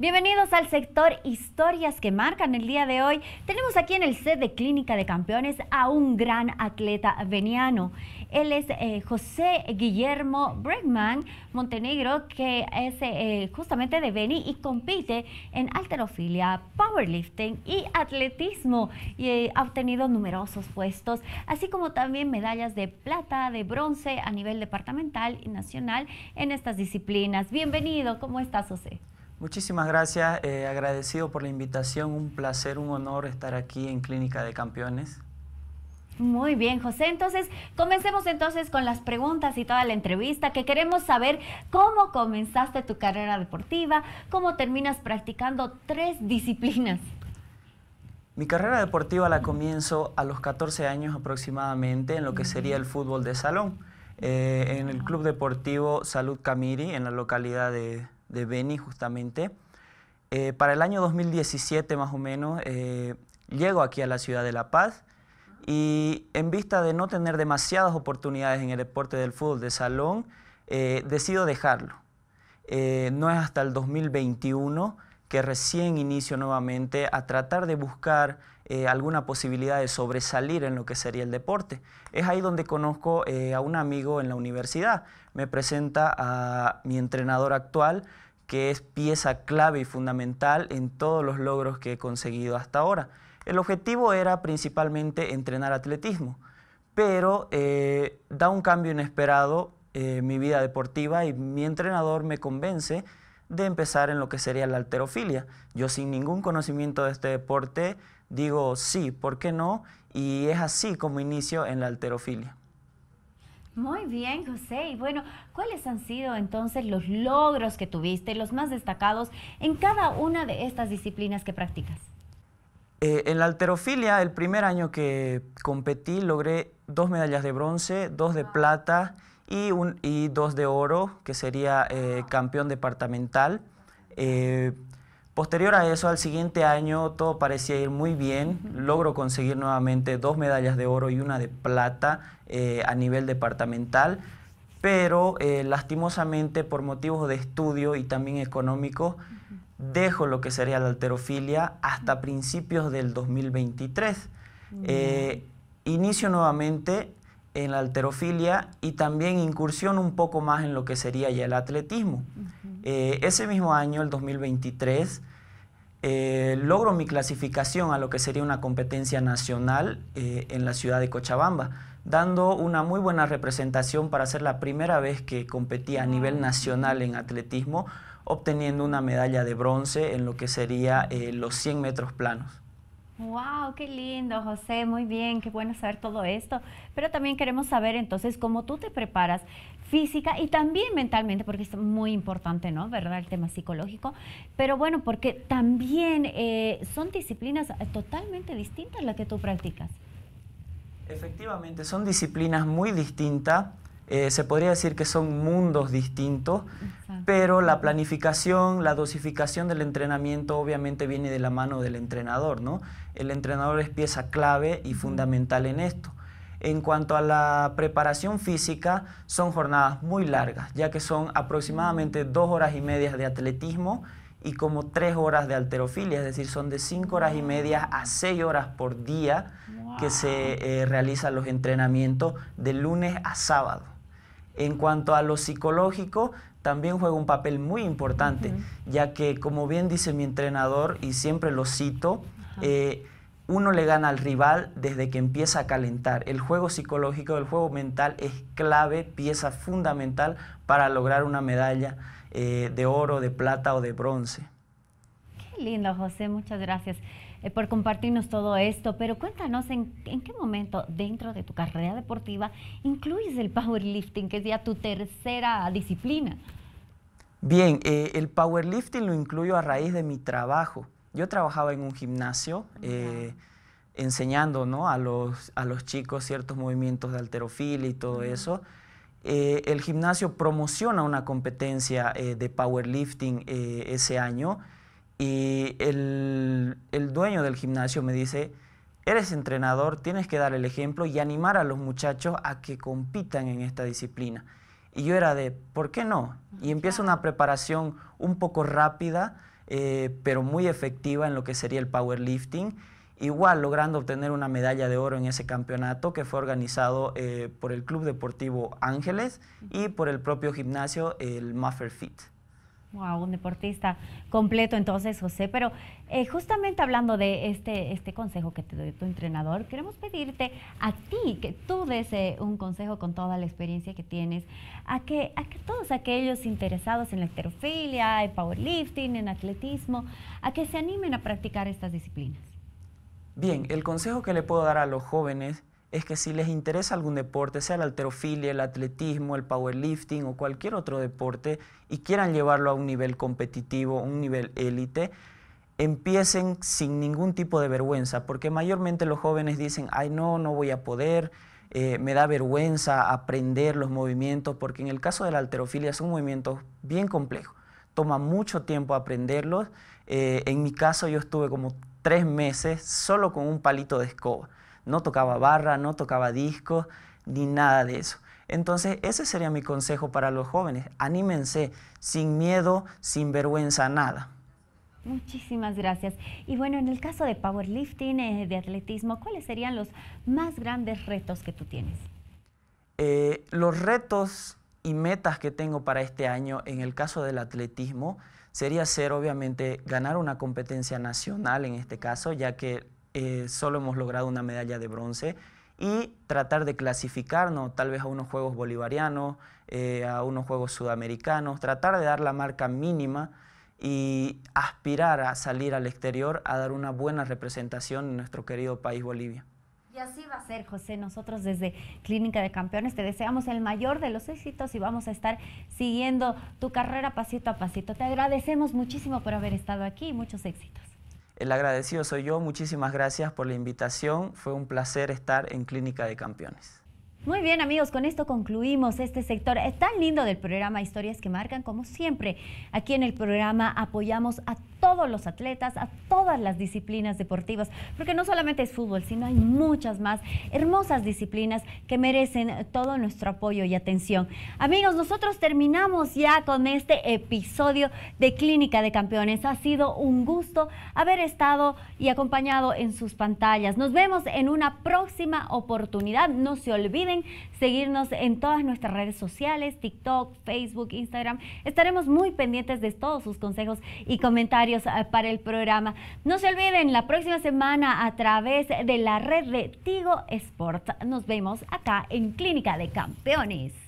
Bienvenidos al sector Historias que marcan el día de hoy. Tenemos aquí en el set de Clínica de Campeones a un gran atleta veniano. Él es eh, José Guillermo Bregman Montenegro, que es eh, justamente de Beni y compite en alterofilia, powerlifting y atletismo. Y eh, ha obtenido numerosos puestos, así como también medallas de plata, de bronce a nivel departamental y nacional en estas disciplinas. Bienvenido, ¿cómo estás, José? Muchísimas gracias, eh, agradecido por la invitación, un placer, un honor estar aquí en Clínica de Campeones. Muy bien, José. Entonces, comencemos entonces con las preguntas y toda la entrevista, que queremos saber cómo comenzaste tu carrera deportiva, cómo terminas practicando tres disciplinas. Mi carrera deportiva la comienzo a los 14 años aproximadamente en lo que sería el fútbol de salón, eh, en el Club Deportivo Salud Camiri, en la localidad de, de Beni justamente. Eh, para el año 2017 más o menos, eh, llego aquí a la ciudad de La Paz y en vista de no tener demasiadas oportunidades en el deporte del fútbol de salón, eh, decido dejarlo. no es hasta el 2021 que recién inicio nuevamente a tratar de buscar eh, alguna posibilidad de sobresalir en lo que sería el deporte. Es ahí donde conozco eh, a un amigo en la universidad. Me presenta a mi entrenador actual, que es pieza clave y fundamental en todos los logros que he conseguido hasta ahora. El objetivo era principalmente entrenar atletismo, pero eh, da un cambio inesperado en mi vida deportiva y mi entrenador me convence de empezar en lo que sería la alterofilia. Yo sin ningún conocimiento de este deporte digo sí, ¿por qué no? Y es así como inicio en la alterofilia. Muy bien, José. Y bueno, ¿cuáles han sido entonces los logros que tuviste, los más destacados en cada una de estas disciplinas que practicas? Eh, en la alterofilia, el primer año que competí, logré dos medallas de bronce, dos de plata y, dos de oro, que sería eh, campeón departamental. Eh, posterior a eso, al siguiente año, todo parecía ir muy bien. Logro conseguir nuevamente dos medallas de oro y una de plata eh, a nivel departamental, pero lastimosamente por motivos de estudio y también económicos, dejo lo que sería la alterofilia hasta principios del 2023. inicio nuevamente en la alterofilia y también incursión un poco más en lo que sería ya el atletismo. Eh, ese mismo año, el 2023, eh, logro mi clasificación a lo que sería una competencia nacional eh, en la ciudad de Cochabamba, dando una muy buena representación para ser la primera vez que competía a nivel ah. nacional en atletismo, obteniendo una medalla de bronce en lo que sería los 100 metros planos. Wow, qué lindo, José, muy bien, qué bueno saber todo esto. Pero también queremos saber entonces cómo tú te preparas física y también mentalmente, porque es muy importante, ¿no? ¿Verdad? El tema psicológico. Pero bueno, porque también eh, son disciplinas eh, totalmente distintas las que tú practicas. Efectivamente, son disciplinas muy distintas. Eh, se podría decir que son mundos distintos, pero la planificación, la dosificación del entrenamiento obviamente viene de la mano del entrenador, ¿no? El entrenador es pieza clave y fundamental en esto. En cuanto a la preparación física, son jornadas muy largas, ya que son aproximadamente dos horas y media de atletismo y como tres horas de alterofilia, es decir, son de cinco horas y media a seis horas por día que se eh, realizan los entrenamientos de lunes a sábado. En cuanto a lo psicológico, también juega un papel muy importante, ya que como bien dice mi entrenador, y siempre lo cito, eh, uno le gana al rival desde que empieza a calentar. El juego psicológico, el juego mental es clave, pieza fundamental para lograr una medalla eh, de oro, de plata o de bronce. Qué lindo, José, muchas gracias. Eh, por compartirnos todo esto, pero cuéntanos en, qué momento dentro de tu carrera deportiva incluyes el powerlifting, que es ya tu tercera disciplina. Bien, eh, el powerlifting lo incluyo a raíz de mi trabajo. Yo trabajaba en un gimnasio. Eh, enseñando a, los, chicos ciertos movimientos de alterofilia y todo eso. el gimnasio promociona una competencia de powerlifting ese año y el, dueño del gimnasio me dice, eres entrenador, tienes que dar el ejemplo y animar a los muchachos a que compitan en esta disciplina. Y yo era de, ¿por qué no? Y empieza una preparación un poco rápida, eh, pero muy efectiva en lo que sería el powerlifting. Igual logrando obtener una medalla de oro en ese campeonato que fue organizado eh, por el Club Deportivo Ángeles y por el propio gimnasio, el Muffer Fit. Wow, un deportista completo entonces, José. Pero eh, justamente hablando de este, este consejo que te dio tu entrenador, queremos pedirte a ti que tú des eh, un consejo con toda la experiencia que tienes a que, a que todos aquellos interesados en la esterofilia, en powerlifting, en atletismo, a que se animen a practicar estas disciplinas. Bien, el consejo que le puedo dar a los jóvenes es que si les interesa algún deporte, sea la alterofilia, el atletismo, el powerlifting o cualquier otro deporte, y quieran llevarlo a un nivel competitivo, un nivel élite, empiecen sin ningún tipo de vergüenza, porque mayormente los jóvenes dicen, ay no, no voy a poder, eh, me da vergüenza aprender los movimientos, porque en el caso de la alterofilia son movimientos bien complejos, toma mucho tiempo aprenderlos, eh, en mi caso yo estuve como tres meses solo con un palito de escoba no tocaba barra, no tocaba disco, ni nada de eso. Entonces, ese sería mi consejo para los jóvenes. Anímense, sin miedo, sin vergüenza, nada. Muchísimas gracias. Y bueno, en el caso de powerlifting, eh, de atletismo, ¿cuáles serían los más grandes retos que tú tienes? Eh, los retos y metas que tengo para este año en el caso del atletismo sería ser, obviamente, ganar una competencia nacional en este caso, ya que eh, solo hemos logrado una medalla de bronce y tratar de clasificarnos tal vez a unos Juegos Bolivarianos, eh, a unos Juegos Sudamericanos, tratar de dar la marca mínima y aspirar a salir al exterior a dar una buena representación en nuestro querido país Bolivia. Y así va a ser, José. Nosotros desde Clínica de Campeones te deseamos el mayor de los éxitos y vamos a estar siguiendo tu carrera pasito a pasito. Te agradecemos muchísimo por haber estado aquí y muchos éxitos. El agradecido soy yo. Muchísimas gracias por la invitación. Fue un placer estar en Clínica de Campeones. Muy bien amigos, con esto concluimos este sector tan lindo del programa Historias que Marcan. Como siempre, aquí en el programa apoyamos a todos los atletas, a todas las disciplinas deportivas, porque no solamente es fútbol, sino hay muchas más hermosas disciplinas que merecen todo nuestro apoyo y atención. Amigos, nosotros terminamos ya con este episodio de Clínica de Campeones. Ha sido un gusto haber estado y acompañado en sus pantallas. Nos vemos en una próxima oportunidad. No se olviden seguirnos en todas nuestras redes sociales, TikTok, Facebook, Instagram. Estaremos muy pendientes de todos sus consejos y comentarios eh, para el programa. No se olviden, la próxima semana a través de la red de Tigo Sports. Nos vemos acá en Clínica de Campeones.